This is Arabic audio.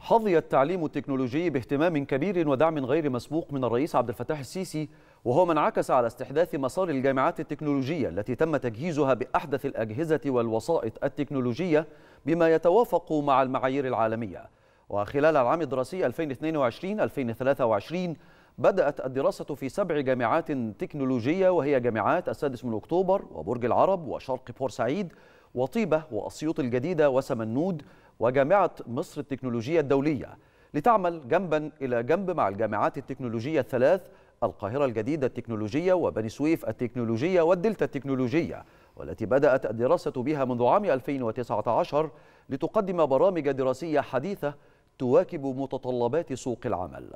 حظي التعليم التكنولوجي باهتمام كبير ودعم غير مسبوق من الرئيس عبد الفتاح السيسي وهو ما انعكس على استحداث مسار الجامعات التكنولوجية التي تم تجهيزها بأحدث الأجهزة والوسائط التكنولوجية بما يتوافق مع المعايير العالمية وخلال العام الدراسي 2022-2023 بدأت الدراسة في سبع جامعات تكنولوجية وهي جامعات السادس من أكتوبر وبرج العرب وشرق بورسعيد وطيبة وأسيوط الجديدة وسمنود وجامعة مصر التكنولوجية الدولية لتعمل جنبا إلى جنب مع الجامعات التكنولوجية الثلاث القاهرة الجديدة التكنولوجية وبني سويف التكنولوجية والدلتا التكنولوجية والتي بدأت الدراسة بها منذ عام 2019 لتقدم برامج دراسية حديثة تواكب متطلبات سوق العمل